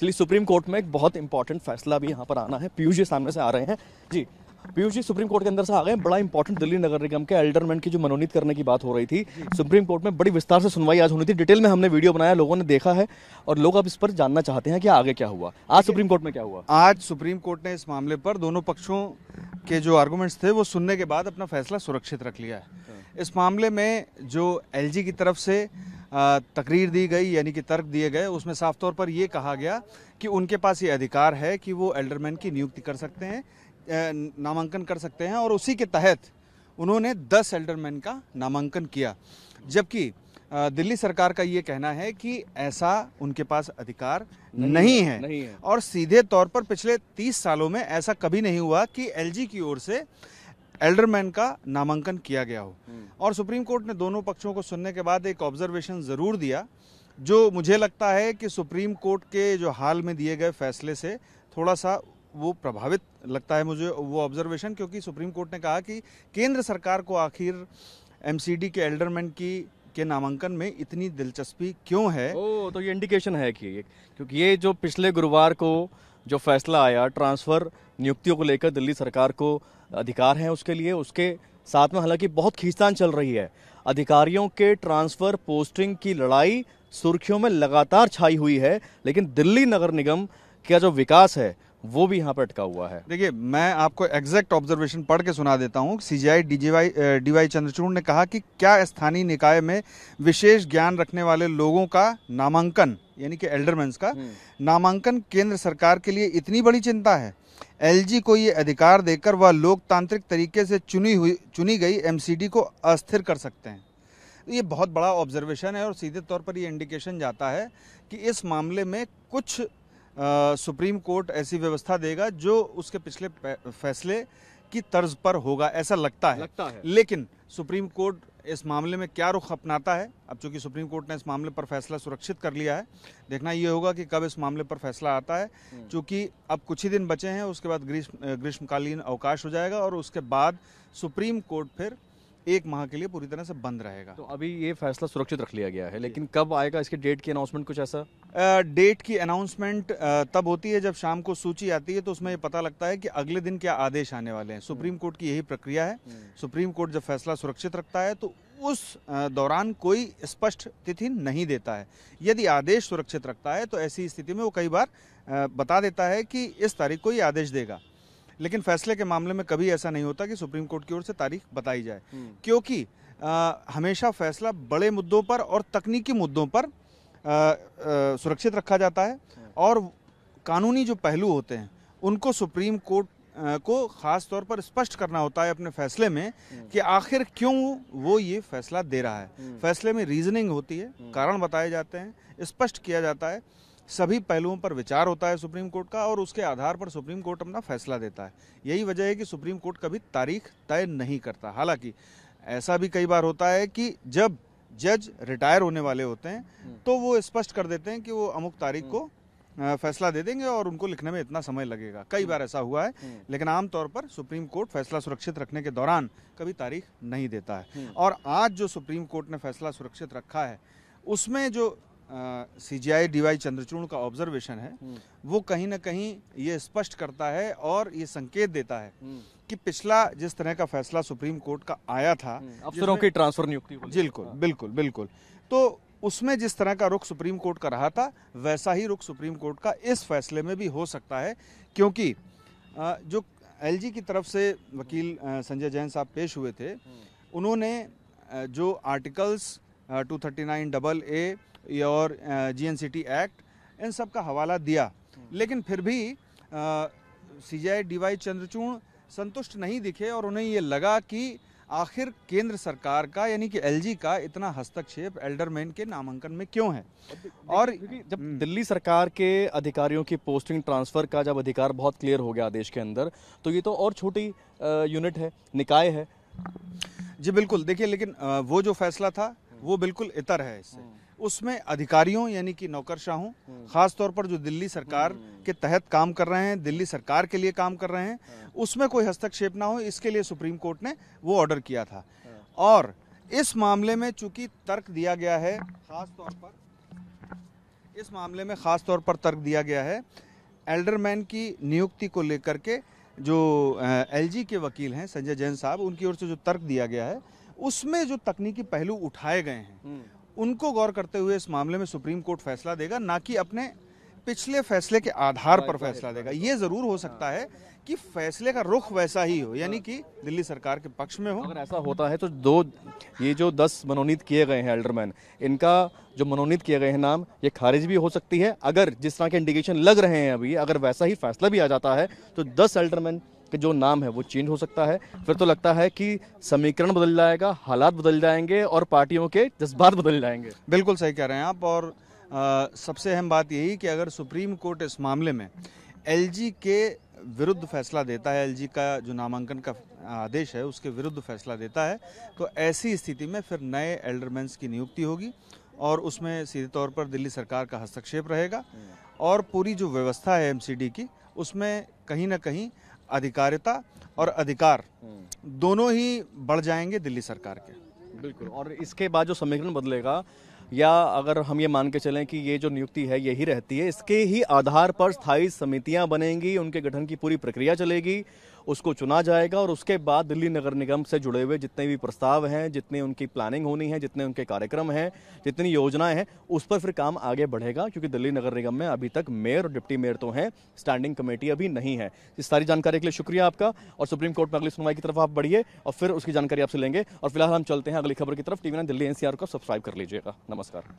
चलिए supreme court में एक बहुत इंपॉर्टेंट फैसला भी यहाँ पर आना है पीयूष जी सामने से आ रहे हैं जी पीयूष जी सुप्रीम कोर्ट के अंदर से आ गए बड़ा इंपॉर्टेंट दिल्ली नगर निगम के एल्डरमेंट की जो मनोनीत करने की बात हो रही थी सुप्रीम कोर्ट में बड़ी विस्तार से सुनवाई आज होनी थी डिटेल में हमने वीडियो बनाया लोगों ने देखा है और लोग अब इस पर जानना चाहते हैं कि आगे क्या हुआ आज सुप्रीम कोर्ट में क्या हुआ आज सुप्रीम कोर्ट ने इस मामले पर दोनों पक्षों के जो आर्गूमेंट्स थे वो सुनने के बाद अपना फैसला सुरक्षित रख लिया है अच्छा। इस मामले में जो एल की तरफ से तकरीर दी गई यानी कि तर्क दिए गए उसमें साफ तौर पर यह कहा गया कि उनके पास ये अधिकार है कि वो एल्डरमैन की नियुक्ति कर सकते हैं नामांकन कर सकते हैं और उसी के तहत उन्होंने 10 एल्डरमैन का नामांकन किया जबकि दिल्ली सरकार का ये कहना है कि ऐसा उनके पास अधिकार नहीं, नहीं, है, नहीं है और सीधे तौर पर पिछले 30 सालों में ऐसा कभी नहीं हुआ कि एलजी की ओर से एल्डरमैन का नामांकन किया गया हो हम्म। और सुप्रीम कोर्ट ने दोनों पक्षों को सुनने के बाद एक ऑब्जर्वेशन ज़रूर दिया जो मुझे लगता है कि सुप्रीम कोर्ट के जो हाल में दिए गए फैसले से थोड़ा सा वो प्रभावित लगता है मुझे वो ऑब्जर्वेशन क्योंकि सुप्रीम कोर्ट ने कहा कि केंद्र सरकार को आखिर एमसीडी के एल्डरमैन की के नामांकन में इतनी दिलचस्पी क्यों है ओ, तो ये इंडिकेशन है कि क्योंकि ये जो पिछले गुरुवार को जो फैसला आया ट्रांसफ़र नियुक्तियों को लेकर दिल्ली सरकार को अधिकार हैं उसके लिए उसके साथ में हालांकि बहुत खींचतान चल रही है अधिकारियों के ट्रांसफ़र पोस्टिंग की लड़ाई सुर्खियों में लगातार छाई हुई है लेकिन दिल्ली नगर निगम का जो विकास है वो भी यहाँ पर अटका हुआ है देखिए मैं आपको एग्जैक्ट ऑब्जर्वेशन पढ़ के सुना देता हूँ सीजीआई डीजीवाई डीवाई चंद्रचूड़ ने कहा कि क्या स्थानीय निकाय में विशेष ज्ञान रखने वाले लोगों का नामांकन यानी कि एल्डरमेंस का हम्म। नामांकन केंद्र सरकार के लिए इतनी बड़ी चिंता है एलजी को ये अधिकार देकर वह लोकतांत्रिक तरीके से चुनी हुई चुनी गई एमसीडी को अस्थिर कर सकते हैं ये बहुत बड़ा ऑब्जर्वेशन है और सीधे तौर पर ये इंडिकेशन जाता है कि इस मामले में कुछ सुप्रीम कोर्ट ऐसी व्यवस्था देगा जो उसके पिछले फैसले की तर्ज पर होगा ऐसा लगता है लगता है लेकिन सुप्रीम कोर्ट इस मामले में क्या रुख अपनाता है अब चूंकि सुप्रीम कोर्ट ने इस मामले पर फैसला सुरक्षित कर लिया है देखना ये होगा कि कब इस मामले पर फैसला आता है हम्म। चूंकि अब कुछ ही दिन बचे हैं उसके बाद ग्रीष्म ग्रीष्मकालीन अवकाश हो जाएगा और उसके बाद सुप्रीम कोर्ट फिर एक माह के लिए पूरी तरह से बंद रहेगा तो अभी ये फैसला सुरक्षित रख लिया गया है लेकिन कब आएगा इसके डेट की अनाउंसमेंट कुछ ऐसा डेट की अनाउंसमेंट तब होती है जब शाम को सूची आती है तो उसमें ये पता लगता है कि अगले दिन क्या आदेश आने वाले हैं सुप्रीम कोर्ट की यही प्रक्रिया है हम्म। सुप्रीम कोर्ट जब फैसला सुरक्षित रखता है तो उस दौरान कोई स्पष्ट तिथि नहीं देता है यदि आदेश सुरक्षित रखता है तो ऐसी स्थिति में वो कई बार बता देता है कि इस तारीख को ये आदेश देगा लेकिन फैसले के मामले में कभी ऐसा नहीं होता कि सुप्रीम कोर्ट की ओर से तारीख बताई जाए हम्म। क्योंकि आ, हमेशा फैसला बड़े मुद्दों पर और तकनीकी मुद्दों पर आ, आ, सुरक्षित रखा जाता है हम्म। और कानूनी जो पहलू होते हैं उनको सुप्रीम कोर्ट को खास तौर पर स्पष्ट करना होता है अपने फैसले में हम्म। कि आखिर क्यों वो ये फैसला दे रहा है फैसले में रीजनिंग होती है कारण बताए जाते हैं स्पष्ट किया जाता है सभी पहलुओं पर विचार होता है सुप्रीम कोर्ट का और उसके आधार पर सुप्रीम कोर्ट अपना फैसला देता है यही वजह है कि सुप्रीम कोर्ट कभी तारीख तय नहीं करता हालांकि ऐसा भी कई बार होता है कि जब जज रिटायर होने वाले होते हैं हम्म। तो वो स्पष्ट कर देते हैं कि वो अमुक तारीख को हम्म। फैसला दे देंगे और उनको लिखने में इतना समय लगेगा कई हम्म। बार ऐसा हुआ है लेकिन आमतौर पर सुप्रीम कोर्ट फैसला सुरक्षित रखने के दौरान कभी तारीख नहीं देता है और आज जो सुप्रीम कोर्ट ने फैसला सुरक्षित रखा है उसमें जो सी जी आई डी चंद्रचूड़ का ऑब्जर्वेशन है हम्म। वो कहीं ना कहीं ये स्पष्ट करता है और ये संकेत देता है हम्म। कि पिछला जिस तरह का फैसला सुप्रीम कोर्ट का आया था हम्म। अफसरों की ट्रांसफर नियुक्ति बिल्कुल हाँ। बिल्कुल बिल्कुल तो उसमें जिस तरह का रुख सुप्रीम कोर्ट का रहा था वैसा ही रुख सुप्रीम कोर्ट का इस फैसले में भी हो सकता है क्योंकि जो एलजी की तरफ से वकील संजय जैन साहब पेश हुए थे उन्होंने जो articles two thirty nine double A और G N C T act इन सब का हवाला दिया लेकिन फिर भी C J I D Y Chandrachud संतुष्ट नहीं दिखे और उन्हें ये लगा कि आखिर केंद्र सरकार का यानी कि एलजी का इतना हस्तक्षेप एल्डरमैन के नामांकन में क्यों है और जब हम्म। दिल्ली सरकार के अधिकारियों की पोस्टिंग ट्रांसफर का जब अधिकार बहुत क्लियर हो गया आदेश के अंदर तो ये तो और छोटी यूनिट है निकाय है जी बिल्कुल देखिए लेकिन वो जो फैसला था वो बिल्कुल इतर है इससे हम्म। उसमें अधिकारियों यानी कि नौकरशाहों हम्म। तौर पर जो दिल्ली सरकार हम्म। के तहत काम कर रहे हैं दिल्ली सरकार के लिए काम कर रहे हैं हाँ। उसमें कोई हस्तक्षेप ना हो इसके लिए सुप्रीम कोर्ट ने वो ऑर्डर किया था हाँ। और इस मामले में चूंकि तर्क दिया गया है खासतौर पर इस मामले में खासतौर पर तर्क दिया गया है एल्डरमैन की नियुक्ति को लेकर के जो एलजी के वकील हैं संजय जैन साहब उनकी ओर से जो तर्क दिया गया है उसमें जो तकनीकी पहलू उठाए गए हैं हम्म। उनको गौर करते हुए इस मामले में सुप्रीम कोर्ट फैसला देगा ना कि अपने पिछले फैसले के आधार पर फैसला देगा ये जरूर हो सकता है कि फैसले का रुख वैसा ही हो यानी कि दिल्ली सरकार के पक्ष में हो अगर ऐसा होता है तो दो ये जो दस मनोनीत किए गए हैं एल्डरमैन इनका जो मनोनीत किए गए हैं नाम ये खारिज भी हो सकती है अगर जिस तरह के इंडिकेशन लग रहे हैं अभी अगर वैसा ही फैसला भी आ जाता है तो दस एल्डरमैन कि जो नाम है वो चेंज हो सकता है फिर तो लगता है कि समीकरण बदल जाएगा हालात बदल जाएंगे और पार्टियों के जज्बात बदल जाएंगे बिल्कुल सही कह रहे हैं आप और आ, सबसे अहम बात यही कि अगर सुप्रीम कोर्ट इस मामले में एल के विरुद्ध फैसला देता है एल का जो नामांकन का आदेश है उसके विरुद्ध फैसला देता है तो ऐसी स्थिति में फिर नए एल्डरमैन्स की नियुक्ति होगी और उसमें सीधे तौर पर दिल्ली सरकार का हस्तक्षेप रहेगा और पूरी जो व्यवस्था है एमसीडी की उसमें कहीं ना कहीं अधिकारिता और अधिकार हम्म। दोनों ही बढ़ जाएंगे दिल्ली सरकार के बिल्कुल और इसके बाद जो समीकरण बदलेगा या अगर हम ये मान के चलें कि ये जो नियुक्ति है यही रहती है इसके ही आधार पर स्थायी समितियां बनेंगी उनके गठन की पूरी प्रक्रिया चलेगी उसको चुना जाएगा और उसके बाद दिल्ली नगर निगम से जुड़े हुए जितने भी प्रस्ताव हैं जितने उनकी प्लानिंग होनी है जितने उनके कार्यक्रम हैं जितनी योजनाएं हैं उस पर फिर काम आगे बढ़ेगा क्योंकि दिल्ली नगर निगम में अभी तक मेयर और डिप्टी मेयर तो हैं स्टैंडिंग कमेटी अभी नहीं है इस सारी जानकारी के लिए शुक्रिया आपका और सुप्रीम कोर्ट में अगली सुनवाई की तरफ आप बढ़िए और फिर उसकी जानकारी आपसे लेंगे और फिलहाल हम चलते हैं अगली खबर की तरफ टीवी ने दिल्ली एनसीआर को सब्सक्राइब कर लीजिएगा नमस्कार